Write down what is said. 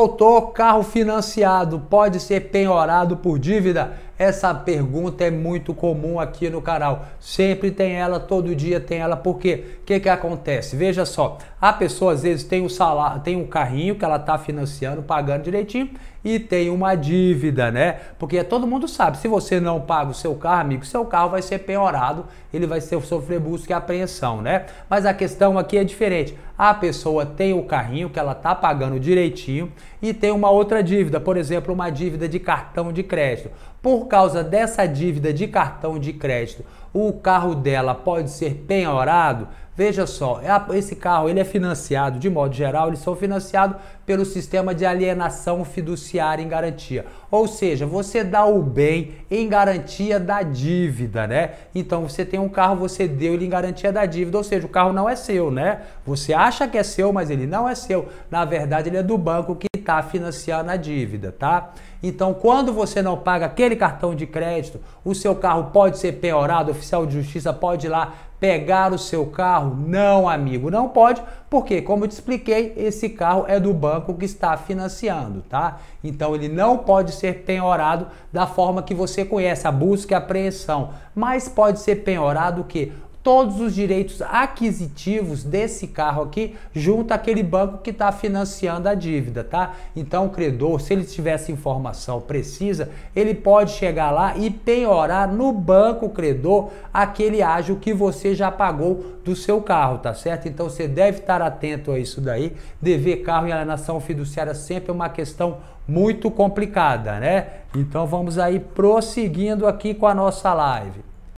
Voltou carro financiado, pode ser penhorado por dívida. Essa pergunta é muito comum aqui no canal. Sempre tem ela, todo dia tem ela. Por quê? O que, que acontece? Veja só, a pessoa às vezes tem um salário, tem um carrinho que ela está financiando, pagando direitinho e tem uma dívida, né? Porque todo mundo sabe, se você não paga o seu carro, amigo, seu carro vai ser penhorado, ele vai ser sofrer busca e apreensão, né? Mas a questão aqui é diferente. A pessoa tem o carrinho que ela está pagando direitinho e tem uma outra dívida, por exemplo, uma dívida de cartão de crédito. Por causa dessa dívida de cartão de crédito, o carro dela pode ser penhorado? Veja só, é esse carro ele é financiado, de modo geral, eles são financiados pelo sistema de alienação fiduciária em garantia. Ou seja, você dá o bem em garantia da dívida, né? Então você tem um carro, você deu ele em garantia da dívida, ou seja, o carro não é seu, né? Você acha que é seu, mas ele não é seu. Na verdade, ele é do banco que está financiar na dívida, tá? Então, quando você não paga aquele cartão de crédito, o seu carro pode ser penhorado, o oficial de justiça pode ir lá pegar o seu carro? Não, amigo, não pode, porque, como eu te expliquei, esse carro é do banco que está financiando, tá? Então, ele não pode ser penhorado da forma que você conhece, a busca e a apreensão, mas pode ser penhorado o quê? todos os direitos aquisitivos desse carro aqui junto àquele banco que está financiando a dívida, tá? Então o credor, se ele tivesse informação precisa, ele pode chegar lá e penhorar no banco credor aquele ágio que você já pagou do seu carro, tá certo? Então você deve estar atento a isso daí. Dever carro e alienação fiduciária sempre é uma questão muito complicada, né? Então vamos aí prosseguindo aqui com a nossa live.